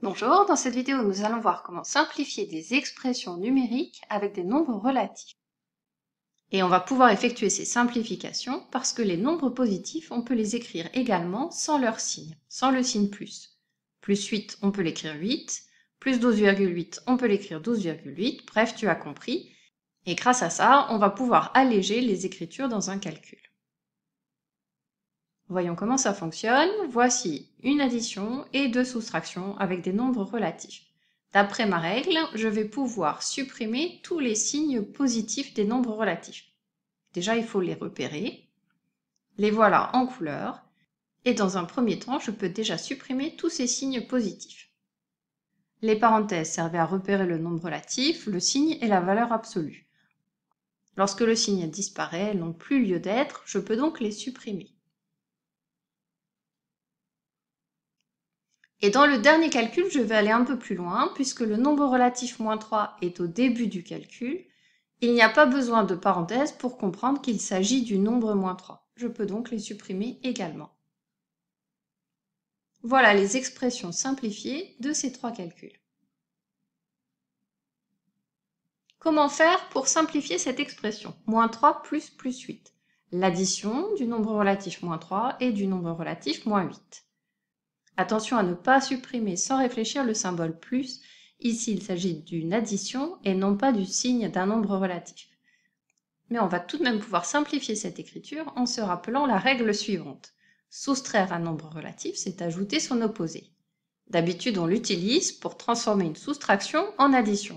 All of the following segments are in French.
Bonjour, dans cette vidéo nous allons voir comment simplifier des expressions numériques avec des nombres relatifs. Et on va pouvoir effectuer ces simplifications parce que les nombres positifs, on peut les écrire également sans leur signe, sans le signe plus. Plus 8, on peut l'écrire 8, plus 12,8, on peut l'écrire 12,8, bref, tu as compris. Et grâce à ça, on va pouvoir alléger les écritures dans un calcul. Voyons comment ça fonctionne. Voici une addition et deux soustractions avec des nombres relatifs. D'après ma règle, je vais pouvoir supprimer tous les signes positifs des nombres relatifs. Déjà, il faut les repérer. Les voilà en couleur. Et dans un premier temps, je peux déjà supprimer tous ces signes positifs. Les parenthèses servaient à repérer le nombre relatif, le signe et la valeur absolue. Lorsque le signe disparaît, elles n'ont plus lieu d'être, je peux donc les supprimer. Et dans le dernier calcul, je vais aller un peu plus loin, puisque le nombre relatif moins 3 est au début du calcul, il n'y a pas besoin de parenthèses pour comprendre qu'il s'agit du nombre moins 3. Je peux donc les supprimer également. Voilà les expressions simplifiées de ces trois calculs. Comment faire pour simplifier cette expression Moins 3 plus plus 8. L'addition du nombre relatif moins 3 et du nombre relatif moins 8. Attention à ne pas supprimer sans réfléchir le symbole plus. Ici, il s'agit d'une addition et non pas du signe d'un nombre relatif. Mais on va tout de même pouvoir simplifier cette écriture en se rappelant la règle suivante. Soustraire un nombre relatif, c'est ajouter son opposé. D'habitude, on l'utilise pour transformer une soustraction en addition.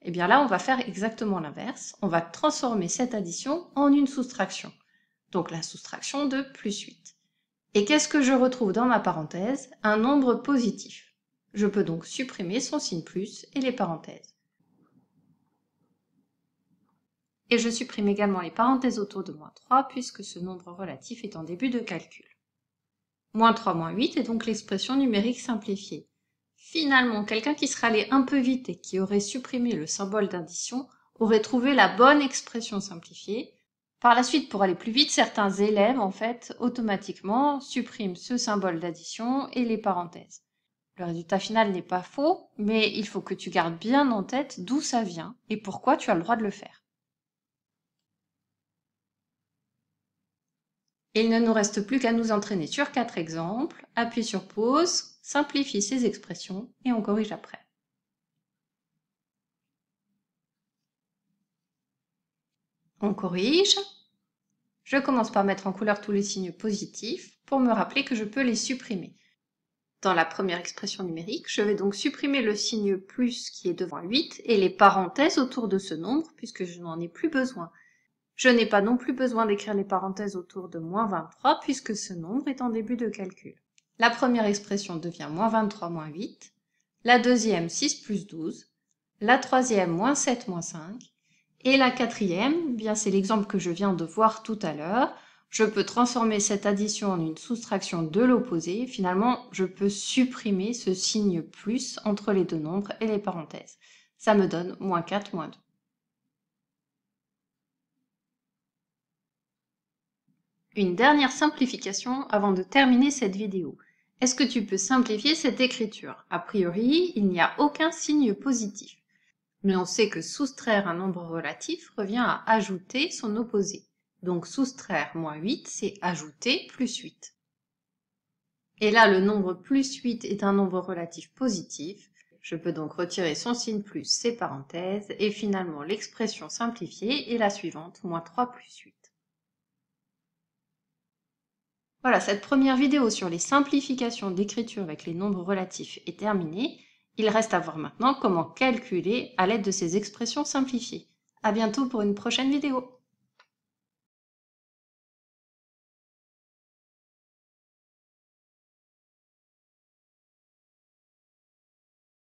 Et eh bien là, on va faire exactement l'inverse. On va transformer cette addition en une soustraction. Donc la soustraction de plus 8. Et qu'est-ce que je retrouve dans ma parenthèse Un nombre positif. Je peux donc supprimer son signe plus et les parenthèses. Et je supprime également les parenthèses autour de moins 3 puisque ce nombre relatif est en début de calcul. Moins 3 moins 8 est donc l'expression numérique simplifiée. Finalement, quelqu'un qui serait allé un peu vite et qui aurait supprimé le symbole d'addition aurait trouvé la bonne expression simplifiée, par la suite, pour aller plus vite, certains élèves, en fait, automatiquement suppriment ce symbole d'addition et les parenthèses. Le résultat final n'est pas faux, mais il faut que tu gardes bien en tête d'où ça vient et pourquoi tu as le droit de le faire. Il ne nous reste plus qu'à nous entraîner sur quatre exemples, appuie sur pause, simplifie ces expressions et on corrige après. On corrige. Je commence par mettre en couleur tous les signes positifs pour me rappeler que je peux les supprimer. Dans la première expression numérique, je vais donc supprimer le signe plus qui est devant 8 et les parenthèses autour de ce nombre puisque je n'en ai plus besoin. Je n'ai pas non plus besoin d'écrire les parenthèses autour de moins 23 puisque ce nombre est en début de calcul. La première expression devient moins 23 moins 8, la deuxième 6 plus 12, la troisième moins 7 moins 5, et la quatrième, eh bien c'est l'exemple que je viens de voir tout à l'heure. Je peux transformer cette addition en une soustraction de l'opposé. Finalement, je peux supprimer ce signe plus entre les deux nombres et les parenthèses. Ça me donne moins 4, moins 2. Une dernière simplification avant de terminer cette vidéo. Est-ce que tu peux simplifier cette écriture A priori, il n'y a aucun signe positif. Mais on sait que soustraire un nombre relatif revient à ajouter son opposé. Donc soustraire moins 8, c'est ajouter plus 8. Et là, le nombre plus 8 est un nombre relatif positif. Je peux donc retirer son signe plus, ses parenthèses, et finalement l'expression simplifiée est la suivante, moins 3 plus 8. Voilà, cette première vidéo sur les simplifications d'écriture avec les nombres relatifs est terminée. Il reste à voir maintenant comment calculer à l'aide de ces expressions simplifiées. À bientôt pour une prochaine vidéo.